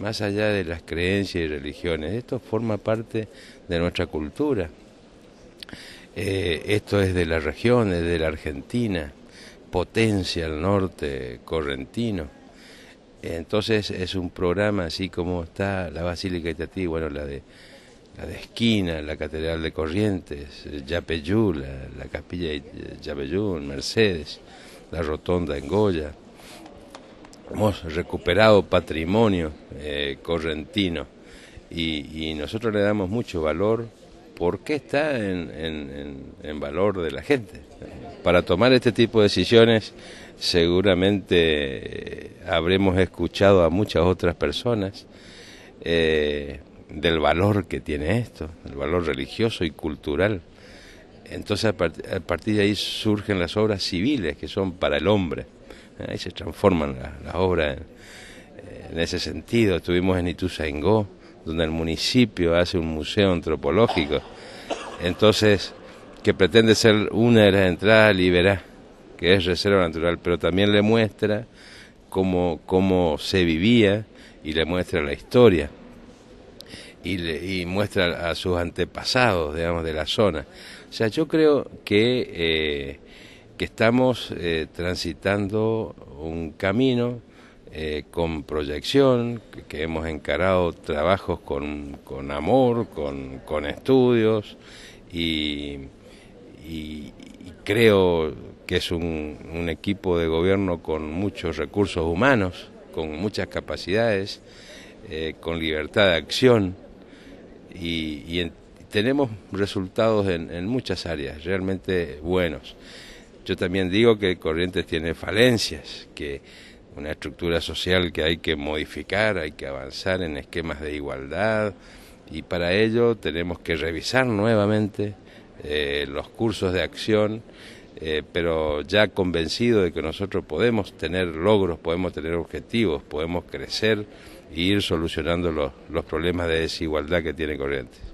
más allá de las creencias y religiones. Esto forma parte de nuestra cultura. Eh, esto es de la región, es de la Argentina, potencia al norte correntino. Entonces es un programa así como está la Basílica Itatí, bueno, la de la de Esquina, la Catedral de Corrientes, Yapeyú, la, Capilla de Yapeyú, Mercedes, la Rotonda en Goya hemos recuperado patrimonio eh, correntino y, nosotros le damos mucho valor porque está en, en, en, valor de la gente. Para tomar este tipo de decisiones seguramente eh, habremos escuchado a muchas otras personas eh, del valor que tiene esto, el valor religioso y cultural. Entonces a partir de ahí surgen las obras civiles que son para el hombre ahí se transforman las, obras en, ese sentido. Estuvimos en Ituzaingó, donde el municipio hace un museo antropológico, entonces, que pretende ser una de las entradas liberadas, que es reserva natural, pero también le muestra cómo, cómo se vivía y le muestra la historia. Y, y, muestra a sus antepasados, digamos, de la zona. O sea, yo creo que eh, que estamos eh, transitando un camino eh, con proyección, que, hemos encarado trabajos con, amor, con, estudios y, creo que es un, equipo de gobierno con muchos recursos humanos, con muchas capacidades, eh, con libertad de acción y, tenemos resultados en muchas áreas realmente buenos. Yo también digo que Corrientes tiene falencias, que una estructura social que hay que modificar, hay que avanzar en esquemas de igualdad y para ello tenemos que revisar nuevamente eh, los cursos de acción, eh, pero ya convencido de que nosotros podemos tener logros, podemos tener objetivos, podemos crecer e ir solucionando los problemas de desigualdad que tiene Corrientes.